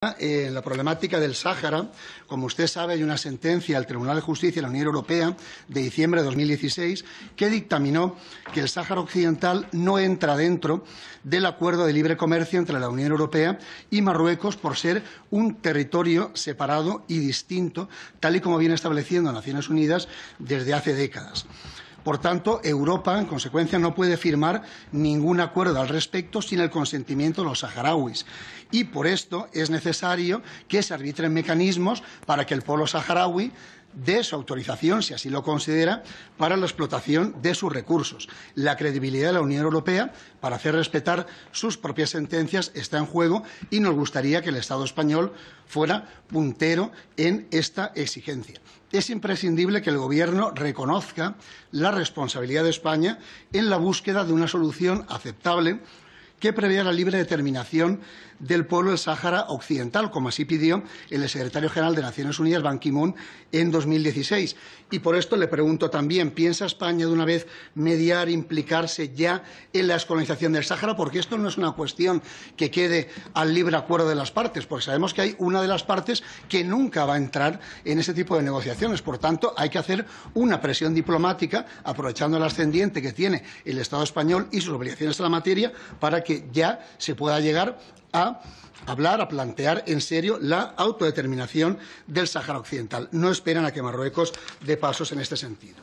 En eh, la problemática del Sáhara, como usted sabe, hay una sentencia del Tribunal de Justicia de la Unión Europea de diciembre de 2016 que dictaminó que el Sáhara Occidental no entra dentro del acuerdo de libre comercio entre la Unión Europea y Marruecos por ser un territorio separado y distinto, tal y como viene estableciendo Naciones Unidas desde hace décadas. Por tanto, Europa, en consecuencia, no puede firmar ningún acuerdo al respecto sin el consentimiento de los saharauis. Y por esto es necesario que se arbitren mecanismos para que el pueblo saharaui de su autorización, si así lo considera, para la explotación de sus recursos. La credibilidad de la Unión Europea para hacer respetar sus propias sentencias está en juego y nos gustaría que el Estado español fuera puntero en esta exigencia. Es imprescindible que el Gobierno reconozca la responsabilidad de España en la búsqueda de una solución aceptable que prevea la libre determinación del pueblo del Sáhara Occidental, como así pidió el secretario general de Naciones Unidas, Ban Ki-moon, en 2016. Y por esto le pregunto también, ¿piensa España de una vez mediar, implicarse ya en la descolonización del Sáhara? Porque esto no es una cuestión que quede al libre acuerdo de las partes, porque sabemos que hay una de las partes que nunca va a entrar en ese tipo de negociaciones. Por tanto, hay que hacer una presión diplomática, aprovechando el ascendiente que tiene el Estado español y sus obligaciones en la materia, para que que ya se pueda llegar a hablar, a plantear en serio la autodeterminación del Sáhara Occidental. No esperan a que Marruecos dé pasos en este sentido.